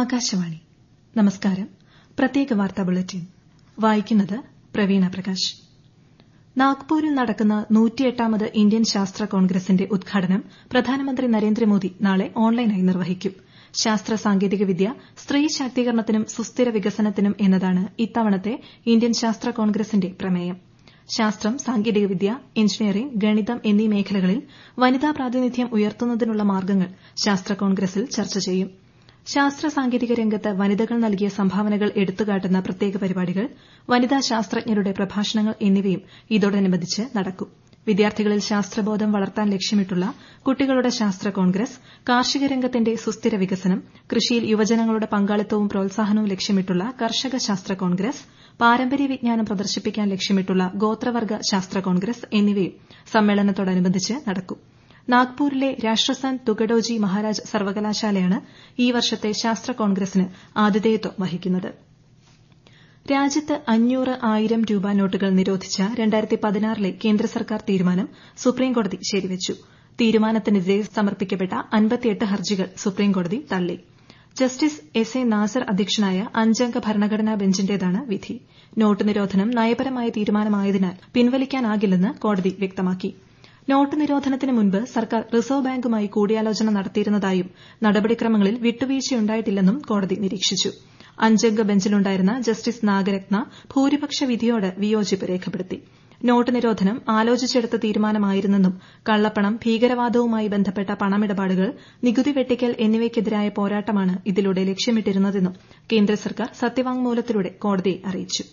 ആകാശവാണി നമസ്കാരം പ്രത്യേക വാർത്താ ബുള്ളറ്റിൻ വായിക്കുന്നത് പ്രവീണ പ്രകാശ് നാഗ്പൂരിൽ നടക്കുന്ന നൂറ്റിയെട്ടാമത് ഇന്ത്യൻ ശാസ്ത്ര കോൺഗ്രസിന്റെ ഉദ്ഘാടനം പ്രധാനമന്ത്രി നരേന്ദ്രമോദി നാളെ ഓൺലൈനായി നിർവഹിക്കും ശാസ്ത്ര സാങ്കേതികവിദ്യ സ്ത്രീ ശാക്തീകരണത്തിനും സുസ്ഥിര വികസനത്തിനും എന്നതാണ് ഇത്തവണത്തെ ഇന്ത്യൻ ശാസ്ത്ര കോൺഗ്രസിന്റെ പ്രമേയം ശാസ്ത്രം സാങ്കേതികവിദ്യ എഞ്ചിനീയറിംഗ് ഗണിതം എന്നീ മേഖലകളിൽ വനിതാ പ്രാതിനിധ്യം ഉയർത്തുന്നതിനുള്ള മാർഗ്ഗങ്ങൾ ശാസ്ത്ര കോൺഗ്രസിൽ ചർച്ച ചെയ്യും ശാസ്ത്ര സാങ്കേതിക രംഗത്ത് വനിതകൾ നൽകിയ സംഭാവനകൾ എടുത്തുകാട്ടുന്ന പ്രത്യേക പരിപാടികൾ വനിതാ ശാസ്ത്രജ്ഞരുടെ പ്രഭാഷണങ്ങൾ എന്നിവയും ഇതോടനുബന്ധിച്ച് നടക്കും വിദ്യാർത്ഥികളിൽ ശാസ്ത്രബോധം വളർത്താൻ ലക്ഷ്യമിട്ടുള്ള കുട്ടികളുടെ ശാസ്ത്ര കോൺഗ്രസ് കാർഷിക രംഗത്തിന്റെ സുസ്ഥിര വികസനം കൃഷിയിൽ യുവജനങ്ങളുടെ പങ്കാളിത്തവും പ്രോത്സാഹനവും ലക്ഷ്യമിട്ടുള്ള കർഷക ശാസ്ത്ര കോൺഗ്രസ് പാരമ്പര്യ വിജ്ഞാനം പ്രദർശിപ്പിക്കാൻ ലക്ഷ്യമിട്ടുള്ള ഗോത്രവർഗ്ഗ ശാസ്ത്ര കോൺഗ്രസ് എന്നിവയും സമ്മേളനത്തോടനുബന്ധിച്ച് നടക്കും നാഗ്പൂരിലെ രാഷ്ട്രസന്ത് തുഗഡോജി മഹാരാജ് സർവകലാശാലയാണ് ഈ വർഷത്തെ ശാസ്ത്ര കോൺഗ്രസിന് ആതിഥേയത്വം വഹിക്കുന്നത് രാജ്യത്ത് അഞ്ഞൂറ് ആയിരം രൂപ നോട്ടുകൾ നിരോധിച്ച കേന്ദ്ര സർക്കാർ തീരുമാനം സുപ്രീംകോടതി ശരിവച്ചു തീരുമാനത്തിനെതിരെ സമർപ്പിക്കപ്പെട്ട അൻപത്തിയെട്ട് ഹർജികൾ സുപ്രീംകോടതി തള്ളി ജസ്റ്റിസ് എസ് എ നാസർ അധ്യക്ഷനായ അഞ്ചംഗ ഭരണഘടനാ ബെഞ്ചിന്റേതാണ് വിധി നോട്ട് നിരോധനം നയപരമായ തീരുമാനമായതിനാൽ പിൻവലിക്കാനാകില്ലെന്ന് കോടതി വ്യക്തമാക്കി നോട്ട് നിരോധനത്തിന് മുൻപ് സർക്കാർ റിസർവ് ബാങ്കുമായി കൂടിയാലോചന നടത്തിയിരുന്നതായും നടപടിക്രമങ്ങളിൽ വിട്ടുവീഴ്ചയുണ്ടായിട്ടില്ലെന്നും കോടതി നിരീക്ഷിച്ചു അഞ്ചംഗ ബെഞ്ചിലുണ്ടായിരുന്ന ജസ്റ്റിസ് നാഗരത്ന ഭൂരിപക്ഷ വിധിയോട് വിയോജിപ്പ് രേഖപ്പെടുത്തി നോട്ട് നിരോധനം ആലോചിച്ചെടുത്ത തീരുമാനമായിരുന്നെന്നും കള്ളപ്പണം ഭീകരവാദവുമായി ബന്ധപ്പെട്ട പണമിടപാടുകൾ നികുതി വെട്ടിക്കൽ എന്നിവയ്ക്കെതിരായ പോരാട്ടമാണ് ഇതിലൂടെ ലക്ഷ്യമിട്ടിരുന്നതെന്നും കേന്ദ്ര സർക്കാർ സത്യവാങ്മൂലത്തിലൂടെ കോടതിയെ അറിയിച്ചു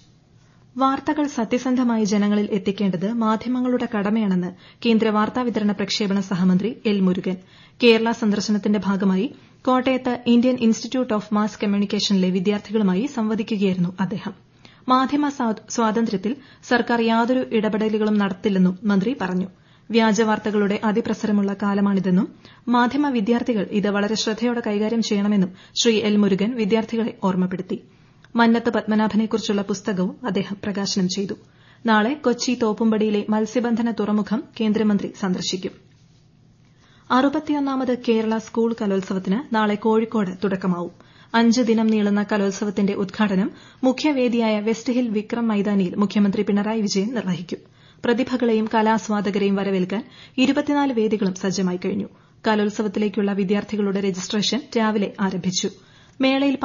വാർത്തകൾ സത്യസന്ധമായി ജനങ്ങളിൽ എത്തിക്കേണ്ടത് മാധ്യമങ്ങളുടെ കടമയാണെന്ന് കേന്ദ്ര വാർത്താവിതരണ പ്രക്ഷേപണ സഹമന്ത്രി എൽ മുരുകൻ കേരള സന്ദർശനത്തിന്റെ ഭാഗമായി കോട്ടയത്ത് ഇന്ത്യൻ ഇൻസ്റ്റിറ്റ്യൂട്ട് ഓഫ് മാസ് കമ്മ്യൂണിക്കേഷനിലെ വിദ്യാർത്ഥികളുമായി സംവദിക്കുകയായിരുന്നു അദ്ദേഹം മാധ്യമ സ്വാതന്ത്ര്യത്തിൽ സർക്കാർ യാതൊരു ഇടപെടലുകളും നടത്തില്ലെന്നും മന്ത്രി പറഞ്ഞു വ്യാജവാർത്തകളുടെ അതിപ്രസരമുള്ള കാലമാണിതെന്നും മാധ്യമ വിദ്യാർത്ഥികൾ ഇത് വളരെ ശ്രദ്ധയോടെ കൈകാര്യം ചെയ്യണമെന്നും ശ്രീ എൽ മുരുകൻ വിദ്യാർത്ഥികളെ ഓർമ്മപ്പെടുത്തി മന്നത്ത് പത്മനാഭനെക്കുറിച്ചുള്ള പുസ്തകവും അദ്ദേഹം പ്രകാശനം ചെയ്തു നാളെ കൊച്ചി തോപ്പുംപടിയിലെ മത്സ്യബന്ധന തുറമുഖം കേന്ദ്രമന്ത്രി സന്ദർശിക്കും അറുപത്തിയൊന്നാമത് കേരള സ്കൂൾ കലോത്സവത്തിന് നാളെ കോഴിക്കോട് തുടക്കമാവും അഞ്ച് ദിനം നീളുന്ന കലോത്സവത്തിന്റെ ഉദ്ഘാടനം മുഖ്യവേദിയായ വെസ്റ്റ് ഹിൽ വിക്രം മൈതാനിയിൽ മുഖ്യമന്ത്രി പിണറായി വിജയൻ നിർവഹിക്കും പ്രതിഭകളെയും കലാസ്വാദകരെയും വരവേൽക്കാൻ വേദികളും സജ്ജമായി കഴിഞ്ഞു കലോത്സവത്തിലേക്കുള്ള വിദ്യാർത്ഥികളുടെ രജിസ്ട്രേഷൻ രാവിലെ ആരംഭിച്ചു മേളയിൽ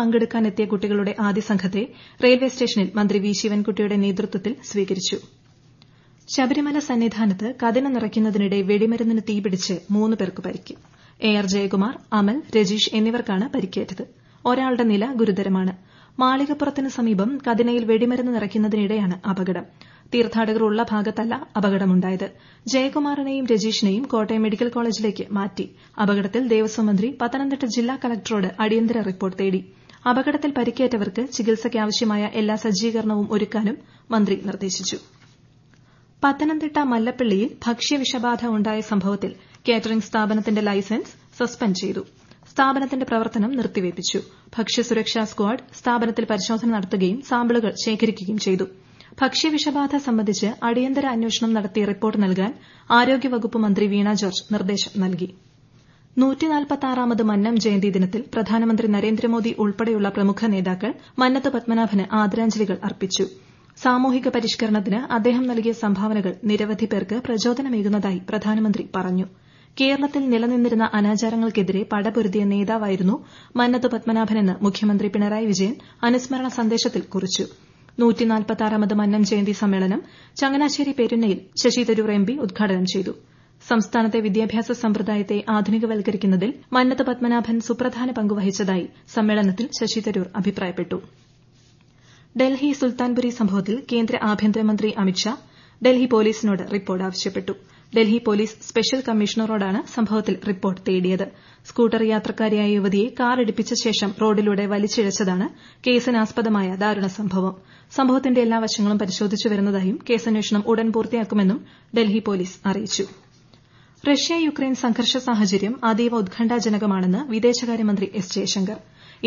എത്തിയ കുട്ടികളുടെ ആദ്യ സംഘത്തെ റെയിൽവേ സ്റ്റേഷനിൽ മന്ത്രി വി ശിവൻകുട്ടിയുടെ നേതൃത്വത്തിൽ സ്വീകരിച്ചു ശബരിമല സന്നിധാനത്ത് കതിന നിറയ്ക്കുന്നതിനിടെ വെടിമരുന്നിന് തീപിടിച്ച് മൂന്ന് പേർക്ക് പരിക്ക് എ ആർ ജയകുമാർ അമൽ രജീഷ് എന്നിവർക്കാണ് പരിക്കേറ്റത് ഒരാളുടെ നില ഗുരുതരമാണ് മാളികപ്പുറത്തിന് സമീപം കതിനയിൽ വെടിമരുന്ന് നിറയ്ക്കുന്നതിനിടെയാണ് അപകടം തീർത്ഥാടകർ ഉള്ള ഭാഗത്തല്ല അപകടമുണ്ടായത് ജയകുമാറിനെയും രജീഷിനെയും കോട്ടയം മെഡിക്കൽ കോളേജിലേക്ക് മാറ്റി അപകടത്തിൽ ദേവസ്വം മന്ത്രി പത്തനംതിട്ട ജില്ലാ കളക്ടറോട് അടിയന്തര റിപ്പോർട്ട് തേടി അപകടത്തിൽ പരിക്കേറ്റവർക്ക് ചികിത്സയ്ക്കാവശ്യമായ എല്ലാ സജ്ജീകരണവും ഒരുക്കാനും മന്ത്രി നിർദ്ദേശിച്ചു പത്തനംതിട്ട മല്ലപ്പള്ളിയിൽ ഭക്ഷ്യവിഷബാധ ഉണ്ടായ സംഭവത്തിൽ കാറ്ററിംഗ് സ്ഥാപനത്തിന്റെ ലൈസൻസ് സസ്പെൻഡ് ചെയ്തു സ്ഥാപനത്തിന്റെ പ്രവർത്തനം നിർത്തിവെപ്പിച്ചു ഭക്ഷ്യസുരക്ഷാ സ്കാഡ് സ്ഥാപനത്തിൽ പരിശോധന നടത്തുകയും സാമ്പിളുകൾ ശേഖരിക്കുകയും ചെയ്തു ഭക്ഷ്യവിഷബാധ സംബന്ധിച്ച് അടിയന്തര അന്വേഷണം നടത്തി റിപ്പോർട്ട് നൽകാൻ ആരോഗ്യവകുപ്പ് മന്ത്രി വീണ ജോർജ് നിർദ്ദേശം നൽകി മന്നം ജയന്തി ദിനത്തിൽ പ്രധാനമന്ത്രി നരേന്ദ്രമോദി ഉൾപ്പെടെയുള്ള പ്രമുഖ നേതാക്കൾ മന്നത്ത് പത്മനാഭന് ആദരാഞ്ജലികൾ അർപ്പിച്ചു സാമൂഹിക പരിഷ്കരണത്തിന് അദ്ദേഹം നൽകിയ സംഭാവനകൾ നിരവധി പേർക്ക് പ്രചോദനമേകുന്നതായി പ്രധാനമന്ത്രി പറഞ്ഞു കേരളത്തിൽ നിലനിന്നിരുന്ന അനാചാരങ്ങൾക്കെതിരെ പടപൊരുതിയ നേതാവായിരുന്നു മന്നത്ത് പത്മനാഭനെന്ന് മുഖ്യമന്ത്രി പിണറായി വിജയൻ അനുസ്മരണ സന്ദേശത്തിൽ കുറിച്ചു മന്നം ജയന്തി സമ്മേളനം ചങ്ങനാശ്ശേരി പേരുന്നയിൽ ശശി തരൂർ എം പി ഉദ്ഘാടനം ചെയ്തു സംസ്ഥാനത്തെ വിദ്യാഭ്യാസ സമ്പ്രദായത്തെ ആധുനികവൽക്കരിക്കുന്നതിൽ മന്നത്ത് പത്മനാഭൻ സുപ്രധാന പങ്ക് വഹിച്ചതായി സമ്മേളനത്തിൽ ശശി തരൂർ അഭിപ്രായപ്പെട്ടു ഡൽഹി സുൽത്താൻപുരി സംഭവത്തിൽ കേന്ദ്ര ആഭ്യന്തരമന്ത്രി അമിത് ഷാ ഡൽഹി പോലീസിനോട് റിപ്പോർട്ട് ആവശ്യപ്പെട്ടു ഡൽഹി പോലീസ് സ്പെഷ്യൽ കമ്മീഷണറോടാണ് സംഭവത്തിൽ റിപ്പോർട്ട് തേടിയത് സ്കൂട്ടർ യാത്രക്കാരിയായ യുവതിയെ കാർ ഇടിപ്പിച്ച ശേഷം റോഡിലൂടെ വലിച്ചിഴച്ചതാണ് കേസിനാസ്പദമായ ദാരുണ സംഭവം സംഭവത്തിന്റെ എല്ലാ വശങ്ങളും പരിശോധിച്ചു വരുന്നതായും കേസന്വേഷണം ഉടൻ പൂർത്തിയാക്കുമെന്നും ഡൽഹി പോലീസ് അറിയിച്ചു റഷ്യ യുക്രൈൻ സംഘർഷ സാഹചര്യം അതീവ ഉത്കണ്ഠാജനകമാണെന്ന് വിദേശകാര്യമന്ത്രി എസ് ജയശങ്കർ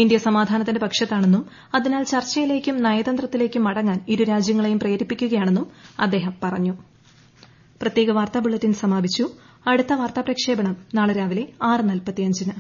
ഇന്ത്യ സമാധാനത്തിന്റെ പക്ഷത്താണെന്നും അതിനാൽ ചർച്ചയിലേക്കും നയതന്ത്രത്തിലേക്കും മടങ്ങാൻ ഇരു രാജ്യങ്ങളെയും പ്രേരിപ്പിക്കുകയാണെന്നും അദ്ദേഹം പറഞ്ഞു പ്രത്യേക വാർത്താ ബുള്ളറ്റിൻ സമാപിച്ചു അടുത്ത വാർത്താ പ്രക്ഷേപണം നാളെ രാവിലെ ആറ് നാൽപ്പത്തിയഞ്ചിന്